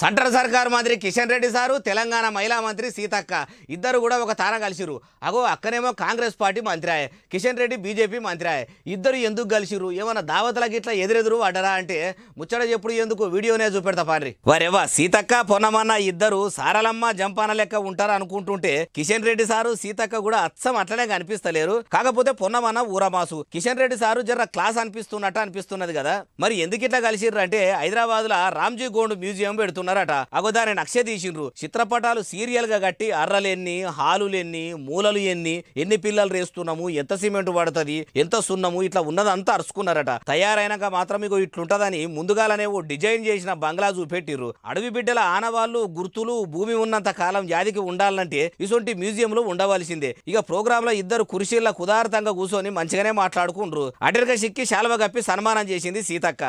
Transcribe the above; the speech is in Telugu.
సెంటర్ సర్కార్ మంత్రి కిషన్ రెడ్డి సారు తెలంగాణ మహిళా మంత్రి సీతక్క ఇద్దరు కూడా ఒక తారా కలిసిరు అగో అక్కనేమో కాంగ్రెస్ పార్టీ ఆయే కిషన్ రెడ్డి బీజేపీ మంత్రి ఇద్దరు ఎందుకు కలిసిరు ఏమన్నా దావతల గిట్లా ఎదురెదురు వాడరా అంటే ముచ్చట చెప్పుడు ఎందుకు వీడియోనే చూపెడతా పాన్రి వారేవా సీతక్క పొన్నమన్న ఇద్దరు సారలమ్మ జంపాన లెక్క ఉంటారా అనుకుంటుంటే కిషన్ రెడ్డి సారు సీతక్క కూడా అచ్చం అట్లనే కనిపిస్తలేరు కాకపోతే పొన్నమన్న ఊరమాసు కిషన్ రెడ్డి సారు జర క్లాస్ అనిపిస్తున్నట్టు అనిపిస్తున్నది కదా మరి ఎందుకు ఇట్లా కలిసిర్రు అంటే హైదరాబాద్లో రామ్జీ గోండ్ మ్యూజియం పెడుతున్నారు ఉన్నారట అగోదాని నక్ష తీసిండ్రు చిత్రపటాలు సీరియల్ గా కట్టి అర్రలెన్ని హాలులెన్ని మూలలు ఎన్ని ఎన్ని పిల్లలు రేస్తున్నాము ఎంత సిమెంట్ పడుతుంది ఎంత సున్నము ఇట్లా ఉన్నదంతా అరుచుకున్నారట తయారైనాక మాత్రం మీకు ఇట్లుంటదని ముందుగాలనే ఓ డిజైన్ చేసిన బంగ్లా చూపెట్టిర్రు అడవి బిడ్డల ఆనవాళ్లు గుర్తులు భూమి ఉన్నంత కాలం జాతికి ఉండాలంటే ఇటువంటి లో ఉండవలసిందే ఇక ప్రోగ్రామ్ లో ఇద్దరు కుర్చీల కుదార్తంగా కూర్చొని మంచిగానే మాట్లాడుకుండ్రు అటెరక సిక్కి శాల్వ కప్పి సన్మానం చేసింది సీతక్క